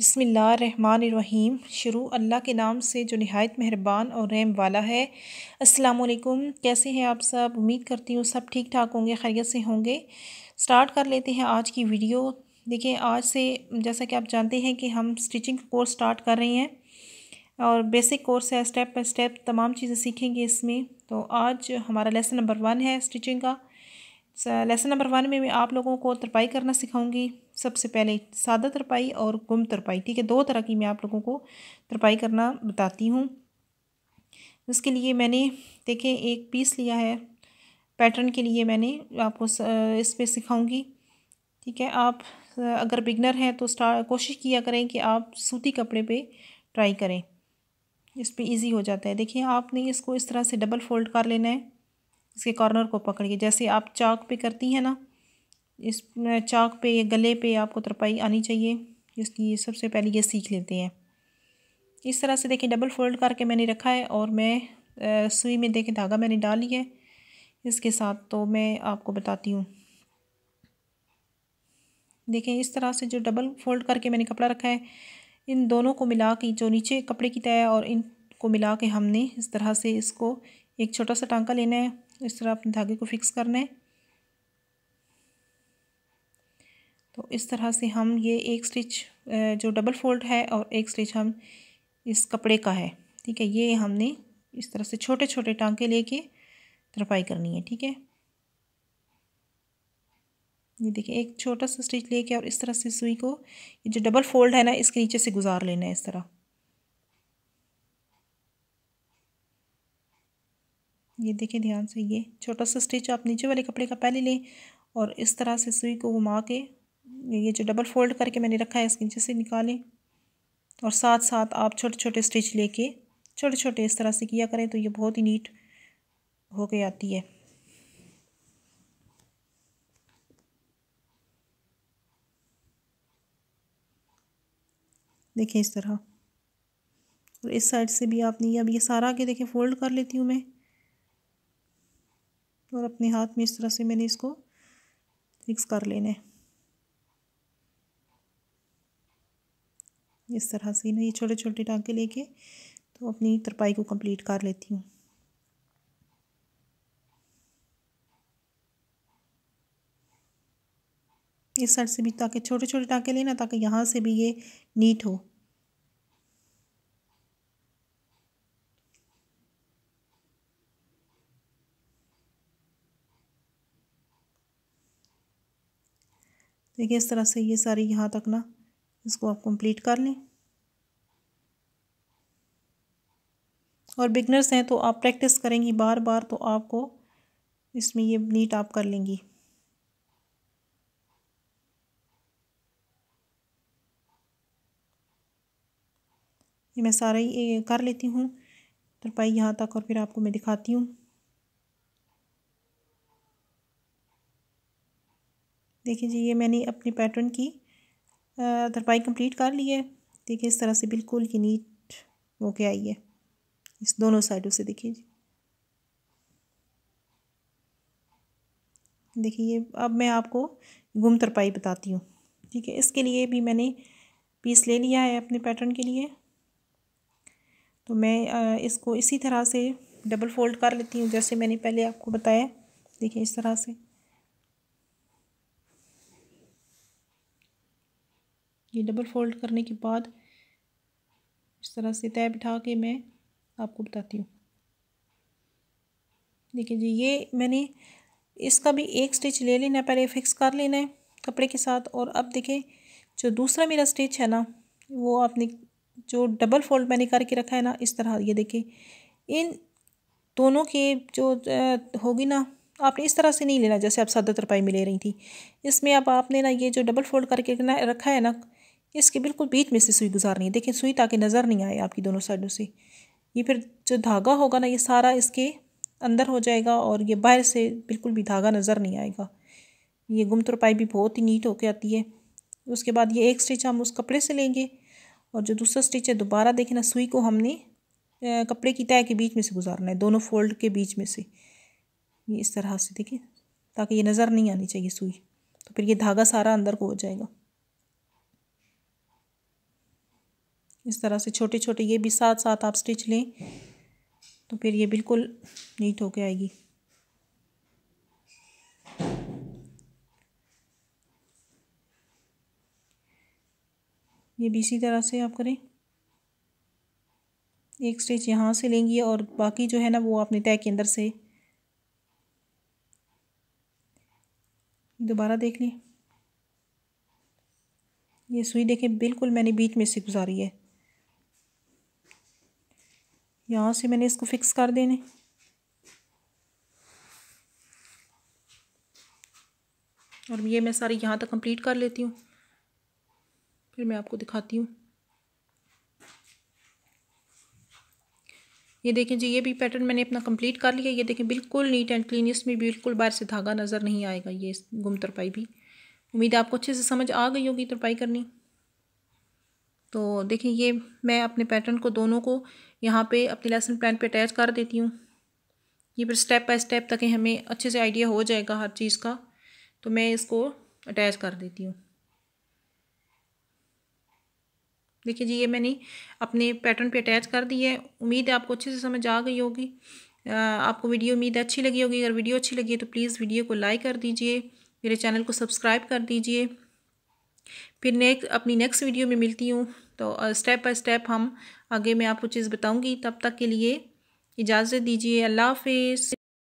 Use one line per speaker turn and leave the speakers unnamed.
बसमीम शुरू अल्लाह के नाम से जो नहायत मेहरबान और रहम वाला है असलकुम कैसे हैं आप सब उम्मीद करती हूँ सब ठीक ठाक होंगे खैरियत से होंगे स्टार्ट कर लेते हैं आज की वीडियो देखिए आज से जैसा कि आप जानते हैं कि हम स्टिचिंग कोर्स स्टार्ट कर रहे हैं और बेसिक कोर्स है स्टेप बाई स्टेप तमाम चीज़ें सीखेंगे इसमें तो आज हमारा लेसन नंबर वन है स्टिचिंग का लेसन नंबर वन में मैं आप लोगों को तरपाई करना सिखाऊंगी सबसे पहले सादा तरपाई और गुम तरपाई ठीक है दो तरह की मैं आप लोगों को तरपाई करना बताती हूँ इसके लिए मैंने देखें एक पीस लिया है पैटर्न के लिए मैंने आपको इस पर सिखाऊंगी ठीक है आप अगर बिगनर हैं तो स्टार कोशिश किया करें कि आप सूती कपड़े पे ट्राई करें इस पर ईजी हो जाता है देखिए आपने इसको इस तरह से डबल फोल्ड कर लेना है इसके कॉर्नर को पकड़िए जैसे आप चाक पे करती हैं ना इस चाक पे या गले पे आपको तरपाई आनी चाहिए इसलिए सबसे पहले ये सीख लेते हैं इस तरह से देखें डबल फोल्ड करके मैंने रखा है और मैं सुई में देखें धागा मैंने डाली है इसके साथ तो मैं आपको बताती हूँ देखें इस तरह से जो डबल फोल्ड करके मैंने कपड़ा रखा है इन दोनों को मिला के जो नीचे कपड़े की तय और इनको मिला के हमने इस तरह से इसको एक छोटा सा टांका लेना है इस तरह अपने धागे को फिक्स करना है तो इस तरह से हम ये एक स्टिच जो डबल फोल्ड है और एक स्टिच हम इस कपड़े का है ठीक है ये हमने इस तरह से छोटे छोटे टांके लेके तरपाई करनी है ठीक है ये देखिए एक छोटा सा स्टिच लेके और इस तरह से सुई को ये जो डबल फोल्ड है ना इसके नीचे से गुजार लेना है इस तरह ये देखिए ध्यान से ये छोटा सा स्टिच आप नीचे वाले कपड़े का पहले लें और इस तरह से सुई को घुमा के ये जो डबल फोल्ड करके मैंने रखा है इसके नीचे से निकालें और साथ साथ आप छोटे छोटे स्टिच लेके छोटे छोटे इस तरह से किया करें तो ये बहुत ही नीट हो के आती है देखें इस तरह और इस साइड से भी आपने अब ये सारा आगे देखें फोल्ड कर लेती हूँ मैं और अपने हाथ में इस तरह से मैंने इसको फिक्स कर लेना है इस तरह से ना ये छोटे छोटे टाँके लेके तो अपनी तरपाई को कंप्लीट कर लेती हूँ इस साइड से भी ताकि छोटे छोटे टाँके लेना ताकि यहाँ से भी ये नीट हो देखिए इस तरह से ये सारी यहाँ तक ना इसको आप कंप्लीट कर लें और बिगनर्स हैं तो आप प्रैक्टिस करेंगी बार बार तो आपको इसमें ये नीट आप कर लेंगी ये मैं सारा ही कर लेती हूँ तरपाई यहाँ तक और फिर आपको मैं दिखाती हूँ देखिए जी ये मैंने अपने पैटर्न की तरपाई कंप्लीट कर ली है देखिए इस तरह से बिल्कुल ये नीट हो के आई है इस दोनों साइडों से देखिए जी देखिए अब मैं आपको गुम तरपाई बताती हूँ ठीक है इसके लिए भी मैंने पीस ले लिया है अपने पैटर्न के लिए तो मैं इसको इसी तरह से डबल फोल्ड कर लेती हूँ जैसे मैंने पहले आपको बताया देखिए इस तरह से ये डबल फोल्ड करने के बाद इस तरह से तय बिठा के मैं आपको बताती हूँ देखिए जी ये मैंने इसका भी एक स्टिच ले लेना है पहले फिक्स कर लेना है कपड़े के साथ और अब देखें जो दूसरा मेरा स्टिच है ना वो आपने जो डबल फोल्ड मैंने करके रखा है ना इस तरह ये देखें इन दोनों के जो होगी ना आपने इस तरह से नहीं लेना जैसे आप सादा तरपाई में ले रही थी इसमें अब आपने ना ये जो डबल फोल्ड करके रखा है ना इसके बिल्कुल बीच में से सुई गुजारनी है देखिए सुई ताकि नज़र नहीं आए आपकी दोनों साइडों से ये फिर जो धागा होगा ना ये सारा इसके अंदर हो जाएगा और ये बाहर से बिल्कुल भी धागा नज़र नहीं आएगा ये गुम तरपाई भी बहुत ही नीट होकर आती है उसके बाद ये एक स्टिच हम उस कपड़े से लेंगे और जो दूसरा स्टिच है दोबारा देखें ना सुई को हमने कपड़े की तय के बीच में से गुजारना है दोनों फोल्ड के बीच में से ये इस तरह से देखें ताकि ये नज़र नहीं आनी चाहिए सुई तो फिर ये धागा सारा अंदर को हो जाएगा इस तरह से छोटे छोटे ये भी साथ साथ आप स्टिच लें तो फिर ये बिल्कुल नीट होके आएगी ये भी इसी तरह से आप करें एक स्टिच यहाँ से लेंगी और बाकी जो है ना वो आपने तय के अंदर से दोबारा देख लें ये सुई देखें बिल्कुल मैंने बीच में से गुजारी है यहाँ से मैंने इसको फिक्स कर देने और ये मैं सारी यहाँ तक कंप्लीट कर लेती हूँ फिर मैं आपको दिखाती हूँ ये देखें जी ये भी पैटर्न मैंने अपना कंप्लीट कर लिया ये देखें बिल्कुल नीट एंड क्लीन इसमें बिल्कुल बाहर से धागा नज़र नहीं आएगा ये गुम तरपाई भी उम्मीद है आपको अच्छे से समझ आ गई होगी तरपाई करनी तो देखें ये मैं अपने पैटर्न को दोनों को यहाँ पे अपने लेसन प्लान पे अटैच कर देती हूँ ये फिर स्टेप बाय स्टेप तक हमें अच्छे से आइडिया हो जाएगा हर चीज़ का तो मैं इसको अटैच कर देती हूँ देखिए जी ये मैंने अपने पैटर्न पे अटैच कर दी है उम्मीद है आपको अच्छे से समझ आ गई होगी आपको वीडियो उम्मीद अच्छी लगी होगी अगर वीडियो अच्छी लगी है तो प्लीज़ वीडियो को लाइक कर दीजिए मेरे चैनल को सब्सक्राइब कर दीजिए फिर नेक्स्ट अपनी नेक्स्ट वीडियो में मिलती हूँ तो स्टेप बाय स्टेप हम आगे मैं आपको चीज़ बताऊँगी तब तक के लिए इजाज़त दीजिए अल्लाह हाफिज़